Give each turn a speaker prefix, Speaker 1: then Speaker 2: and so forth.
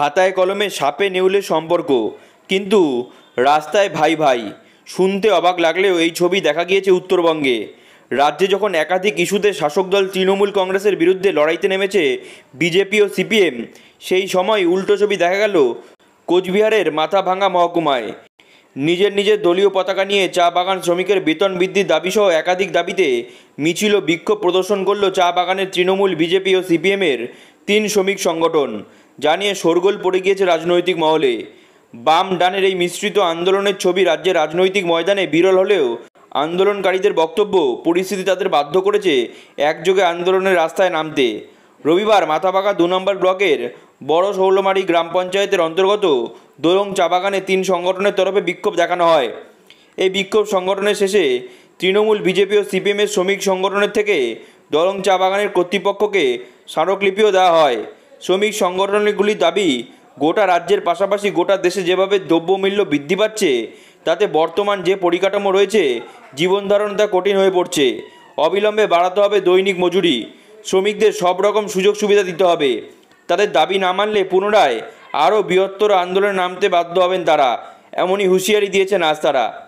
Speaker 1: খাতায় কলমে সাপে নেউলে সম্পর্ক কিন্তু রাস্তায় ভাই ভাই শুনতে অবাক লাগলেও এই ছবি দেখা গিয়েছে উত্তরবঙ্গে রাজ্যে যখন একাধিক ইস্যুতে শাসক দল তৃণমূল কংগ্রেসের বিরুদ্ধে লড়াইতে নেমেছে বিজেপি ও সিপিএম সেই সময় উল্টো ছবি দেখা গেল কোচবিহারের মাথা ভাঙা মহকুমায় নিজের নিজের দলীয় পতাকা নিয়ে চা বাগান শ্রমিকের বেতন বৃদ্ধির দাবিসহ একাধিক দাবিতে মিছিল ও বিক্ষোভ প্রদর্শন করল চা বাগানের তৃণমূল বিজেপি ও সিপিএমের তিন শ্রমিক সংগঠন জানিয়ে শোরগোল পড়ে গিয়েছে রাজনৈতিক মহলে বাম ডানের এই মিশ্রিত আন্দোলনের ছবি রাজ্যের রাজনৈতিক ময়দানে বিরল হলেও আন্দোলনকারীদের বক্তব্য পরিস্থিতি তাদের বাধ্য করেছে একযোগে আন্দোলনের রাস্তায় নামতে রবিবার মাথাপাকা দু নম্বর ব্লকের বড় শৌলমারি গ্রাম পঞ্চায়েতের অন্তর্গত দোলং চা বাগানে তিন সংগঠনের তরফে বিক্ষোভ দেখানো হয় এই বিক্ষোভ সংগঠনের শেষে তৃণমূল বিজেপি ও সিপিএমের শ্রমিক সংগঠনের থেকে দলং চা বাগানের কর্তৃপক্ষকে স্মারকলিপিও দেওয়া হয় শ্রমিক সংগঠনগুলির দাবি গোটা রাজ্যের পাশাপাশি গোটা দেশে যেভাবে দ্রব্যমূল্য বৃদ্ধি পাচ্ছে তাতে বর্তমান যে পরিকাঠামো রয়েছে জীবন ধারণ তা কঠিন হয়ে পড়ছে অবিলম্বে বাড়াতে হবে দৈনিক মজুরি শ্রমিকদের সব রকম সুযোগ সুবিধা দিতে হবে তাদের দাবি না মানলে পুনরায় আরও বৃহত্তর আন্দোলনে নামতে বাধ্য হবেন তারা এমনই হুঁশিয়ারি দিয়েছেন আজ তারা